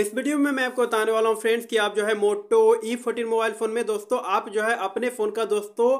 इस वीडियो में मैं आपको बताने वाला हूँ फ्रेंड्स कि आप जो है Moto E fourteen mobile phone में दोस्तों आप जो है अपने फ़ोन का दोस्तों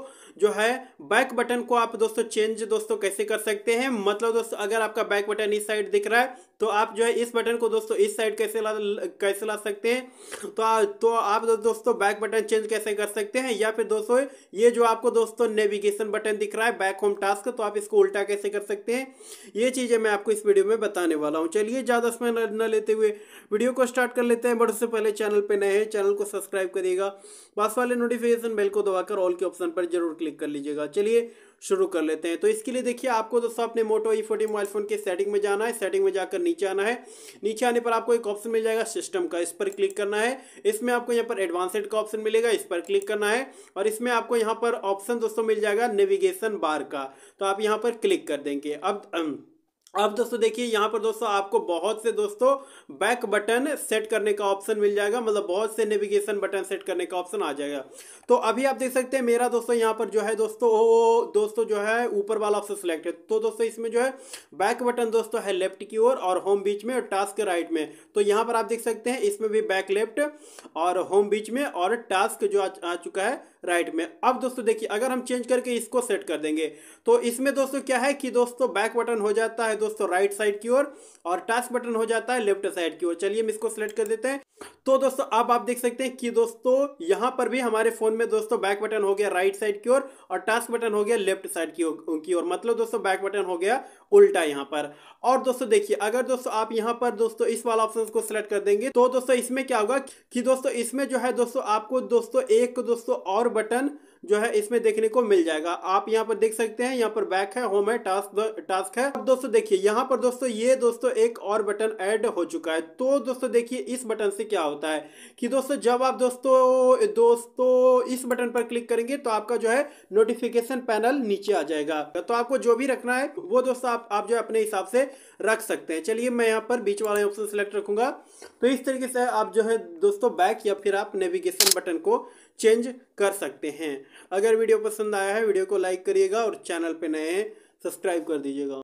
जो है बैक बटन को आप दोस्तों चेंज दोस्तों कैसे कर सकते हैं मतलब दोस्तों अगर आपका बैक बटन इस साइड दिख रहा है तो आप जो है इस बटन को दोस्तों इस साइड कैसे ला कैसे ला सकते हैं तो आ, तो आप दोस्तों बैक बटन चेंज कैसे कर सकते हैं या फिर दोस्तों ये जो आपको दोस्तों नेविगेशन बटन दिख रहा है बैक होम टास्क तो आप इसको उल्टा कैसे कर सकते हैं ये चीज़ें मैं आपको इस वीडियो में बताने वाला हूँ चलिए ज़्यादा समय न लेते हुए वीडियो को स्टार्ट कर लेते हैं बट उससे पहले चैनल पे नए हैं चैनल को सब्सक्राइब करिएगा पास वाले नोटिफिकेशन बेल को दबाकर ऑल के ऑप्शन पर जरूर क्लिक कर लीजिएगा चलिए शुरू कर लेते हैं तो इसके लिए देखिए आपको दोस्तों अपने Moto E forty mobile phone के सेटिंग में जाना है सेटिंग में जाकर नीचे आना है नीचे आने पर आपको एक ऑप्शन मिल जाएगा सिस्टम का इस पर क्लिक करना है इसमें आपको यहाँ पर एडवांसड का ऑप्शन मिलेगा इस पर क्लिक करना है और इसमें आपको यहाँ पर ऑप्शन दोस्तों मिल जाएगा नेविगेशन बार का तो आप यहाँ पर क्लिक कर देंगे अब अब दोस्तों देखिए यहाँ पर दोस्तों आपको बहुत से दोस्तों बैक बटन सेट करने का ऑप्शन मिल जाएगा मतलब बहुत से नेविगेशन बटन सेट करने का ऑप्शन आ जाएगा तो अभी आप देख सकते हैं मेरा दोस्तों यहाँ पर जो है दोस्तों ओ, दोस्तों जो है ऊपर वाला ऑप्शन सेलेक्ट है तो दोस्तों इसमें जो है बैक बटन दोस्तों है लेफ्ट की ओर और, और होम बीच में और टास्क राइट में तो यहाँ पर आप देख सकते हैं इसमें भी बैक लेफ्ट और होम बीच में और टास्क जो आ चुका है राइट में अब दोस्तों देखिए अगर हम चेंज करके इसको सेट कर देंगे तो इसमें दोस्तों क्या है कि दोस्तों बैक बटन हो जाता है दोस्तों राइट साइड की ओर और, और टास्क बटन हो जाता है लेफ्ट साइड की ओर चलिए हम इसको सिलेक्ट कर देते हैं तो दोस्तों अब आप देख सकते हैं कि दोस्तों यहां पर भी हमारे फोन में दोस्तों बैक बटन हो गया राइट साइड की ओर और टास्क बटन हो गया लेफ्ट साइड की ओर मतलब दोस्तों बैक बटन हो गया उल्टा यहां पर और दोस्तों देखिए अगर दोस्तों आप यहां पर दोस्तों इस वाला ऑप्शन को सिलेक्ट कर देंगे तो दोस्तों इसमें क्या होगा कि दोस्तों इसमें जो है दोस्तों आपको दोस्तों एक दोस्तों और बटन जो है इसमें देखने को मिल जाएगा आप यहाँ पर देख सकते हैं यहाँ पर बैक है होम है टास्क टास्क है अब दोस्तों देखिए यहाँ पर दोस्तों ये दोस्तों एक और बटन ऐड हो चुका है तो दोस्तों देखिए इस बटन से से क्या होता है कि दोस्तों जब आप दोस्तों दोस्तों इस बटन पर क्लिक करेंगे तो आपका जो है नोटिफिकेशन पैनल नीचे आ जाएगा तो आपको जो भी रखना है वो दोस्तों आप, आप जो है अपने हिसाब से रख सकते हैं चलिए मैं यहाँ पर बीच वाला ऑप्शन सेलेक्ट रखूंगा तो इस तरीके से आप जो है दोस्तों बैक या फिर आप नेविगेशन बटन को चेंज कर सकते हैं अगर वीडियो पसंद आया है वीडियो को लाइक करिएगा और चैनल पर नए हैं सब्सक्राइब कर दीजिएगा